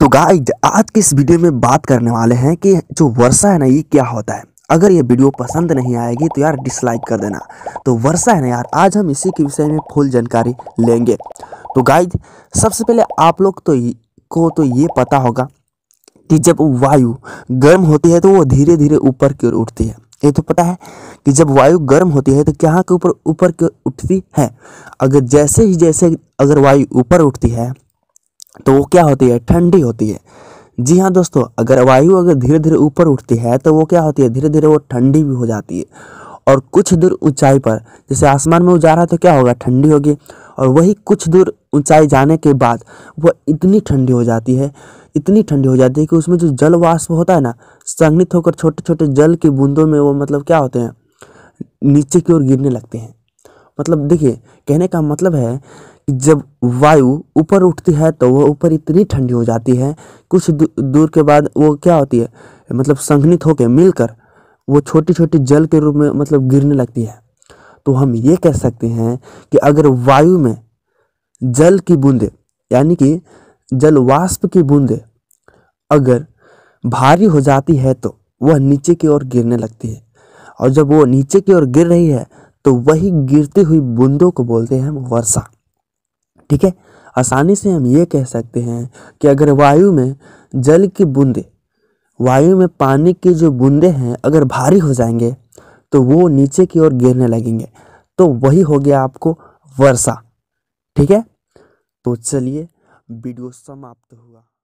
तो गाय आज के इस वीडियो में बात करने वाले हैं कि जो वर्षा है ना ये क्या होता है अगर ये वीडियो पसंद नहीं आएगी तो यार डिसलाइक कर देना तो वर्षा है ना यार आज हम इसी के विषय में फुल जानकारी लेंगे तो गाय सबसे पहले आप लोग तो को तो ये पता होगा कि जब वायु गर्म होती है तो वो धीरे धीरे ऊपर की ओर उठती है ये तो पता है कि जब वायु गर्म होती है तो क्या के ऊपर ऊपर की उठती है अगर जैसे ही जैसे अगर वायु ऊपर उठती है तो वो क्या होती है ठंडी होती है जी हाँ दोस्तों अगर वायु अगर धीरे धीरे ऊपर उठती है तो वो क्या होती है धीरे धीरे वो ठंडी भी हो जाती है और कुछ दूर ऊंचाई पर जैसे आसमान में वो जा रहा है तो क्या होगा ठंडी होगी और वही कुछ दूर ऊंचाई जाने के बाद वह इतनी ठंडी हो जाती है इतनी ठंडी हो जाती है कि उसमें जो जल वाष्प होता है ना संग्नित होकर छोटे छोटे जल की बूंदों में वो मतलब क्या होते हैं नीचे की ओर गिरने लगते हैं मतलब देखिए कहने का मतलब है कि जब वायु ऊपर उठती है तो वह ऊपर इतनी ठंडी हो जाती है कुछ दूर के बाद वो क्या होती है मतलब संघनित होकर मिलकर वो छोटी छोटी जल के रूप में मतलब गिरने लगती है तो हम ये कह सकते हैं कि अगर वायु में जल की बूंदें यानी कि जल वाष्प की बूंदें अगर भारी हो जाती है तो वह नीचे की ओर गिरने लगती है और जब वो नीचे की ओर गिर रही है तो वही गिरती हुई बूंदों को बोलते हैं हम वर्षा ठीक है आसानी से हम ये कह सकते हैं कि अगर वायु में जल की बूंदे वायु में पानी की जो बूंदे हैं अगर भारी हो जाएंगे तो वो नीचे की ओर गिरने लगेंगे तो वही हो गया आपको वर्षा ठीक है तो चलिए वीडियो समाप्त हुआ